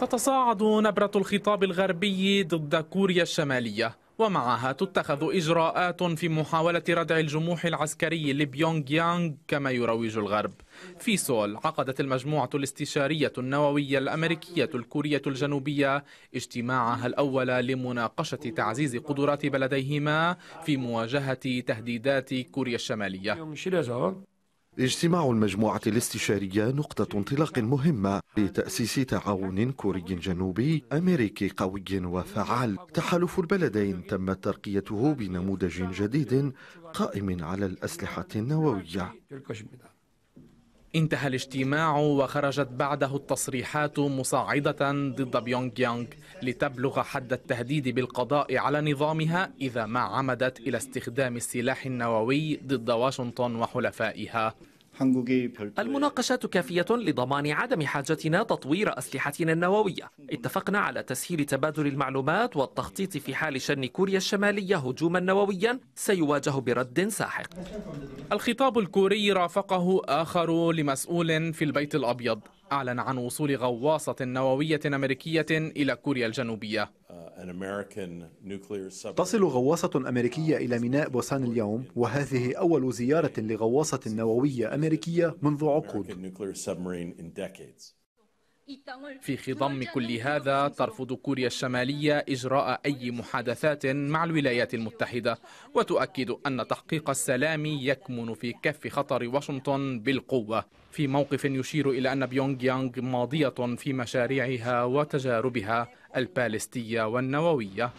تتصاعد نبرة الخطاب الغربي ضد كوريا الشمالية ومعها تتخذ إجراءات في محاولة ردع الجموح العسكري لبيونغ يانغ كما يروج الغرب في سول عقدت المجموعة الاستشارية النووية الأمريكية الكورية الجنوبية اجتماعها الأول لمناقشة تعزيز قدرات بلديهما في مواجهة تهديدات كوريا الشمالية اجتماع المجموعة الاستشارية نقطة انطلاق مهمة لتأسيس تعاون كوري جنوبي أمريكي قوي وفعال تحالف البلدين تم ترقيته بنموذج جديد قائم على الأسلحة النووية انتهى الاجتماع وخرجت بعده التصريحات مصاعدة ضد بيونغ يانغ لتبلغ حد التهديد بالقضاء على نظامها إذا ما عمدت إلى استخدام السلاح النووي ضد واشنطن وحلفائها المناقشات كافية لضمان عدم حاجتنا تطوير أسلحتنا النووية اتفقنا على تسهيل تبادل المعلومات والتخطيط في حال شن كوريا الشمالية هجوما نوويا سيواجه برد ساحق الخطاب الكوري رافقه آخر لمسؤول في البيت الأبيض أعلن عن وصول غواصة نووية أمريكية إلى كوريا الجنوبية تصل غواصة أمريكية إلى ميناء بوسان اليوم وهذه أول زيارة لغواصة نووية أمريكية منذ عقود في خضم كل هذا ترفض كوريا الشمالية إجراء أي محادثات مع الولايات المتحدة وتؤكد أن تحقيق السلام يكمن في كف خطر واشنطن بالقوة في موقف يشير إلى أن بيونغ يانغ ماضية في مشاريعها وتجاربها البالستية والنووية